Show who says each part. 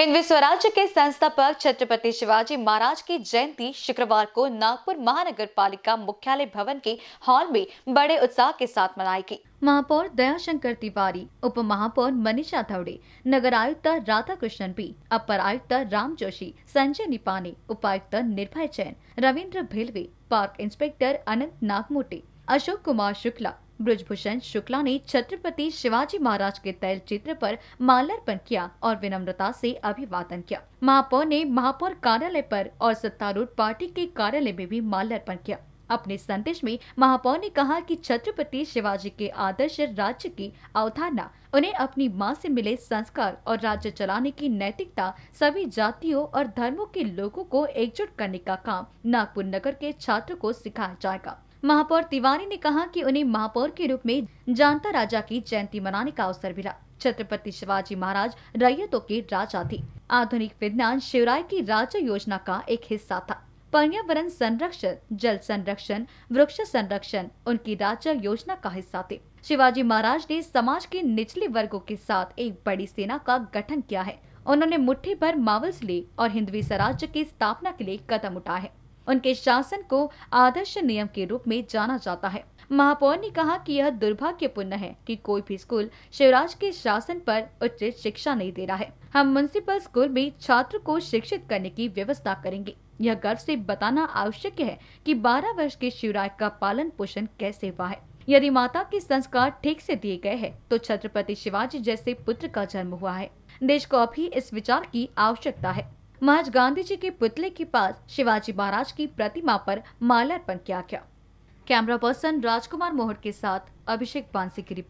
Speaker 1: हिंदी स्वराज्य के संस्थापक छत्रपति शिवाजी महाराज की जयंती शुक्रवार को नागपुर महानगर पालिका मुख्यालय भवन के हॉल में बड़े उत्साह के साथ मनाई गई महापौर दयाशंकर तिवारी उप महापौर मनीषा धवड़े नगर आयुक्त राधा कृष्णन पी अपर आयुक्त राम जोशी संजय निपाने उपायुक्त निर्भय जैन रविन्द्र भेलवे पार्क इंस्पेक्टर अनंत नागमोटे अशोक कुमार शुक्ला ब्रजभूषण शुक्ला ने छत्रपति शिवाजी महाराज के तैल चित्र पर माल्यार्पण किया और विनम्रता से अभिवादन किया महापौर ने महापौर कार्यालय पर और सत्तारूढ़ पार्टी के कार्यालय में भी माल्यार्पण किया अपने संदेश में महापौर ने कहा कि छत्रपति शिवाजी के आदर्श राज्य की अवधारणा उन्हें अपनी मां से मिले संस्कार और राज्य चलाने की नैतिकता सभी जातियों और धर्मों के लोगों को एकजुट करने का काम नागपुर नगर के छात्र को सिखाया जाएगा महापौर तिवारी ने कहा कि उन्हें महापौर के रूप में जानता राजा की जयंती मनाने का अवसर मिला छत्रपति शिवाजी महाराज रैयतों के राजा थे आधुनिक विज्ञान शिवराय की राज्य योजना का एक हिस्सा था पर्यावरण संरक्षण जल संरक्षण वृक्ष संरक्षण उनकी राज्य योजना का हिस्सा थे शिवाजी महाराज ने समाज के निचले वर्गों के साथ एक बड़ी सेना का गठन किया है उन्होंने मुट्ठी भर मावल्स ले और हिंदवी स्वराज्य की स्थापना के लिए कदम उठाए उनके शासन को आदर्श नियम के रूप में जाना जाता है महापौर ने कहा कि यह दुर्भाग्यपूर्ण है कि कोई भी स्कूल शिवराज के शासन पर उच्च शिक्षा नहीं दे रहा है हम म्यूनसिपल स्कूल में छात्र को शिक्षित करने की व्यवस्था करेंगे यह गर्व से बताना आवश्यक है कि 12 वर्ष के शिवराज का पालन पोषण कैसे हुआ है यदि माता के संस्कार ठीक से दिए गए हैं तो छत्रपति शिवाजी जैसे पुत्र का जन्म हुआ है देश को अभी इस विचार की आवश्यकता है महाज गांधी जी के पुतले के पास शिवाजी महाराज की प्रतिमा पर माल्यार्पण किया गया कैमरा पर्सन राजकुमार मोहर के साथ अभिषेक बांसी की रिपोर्ट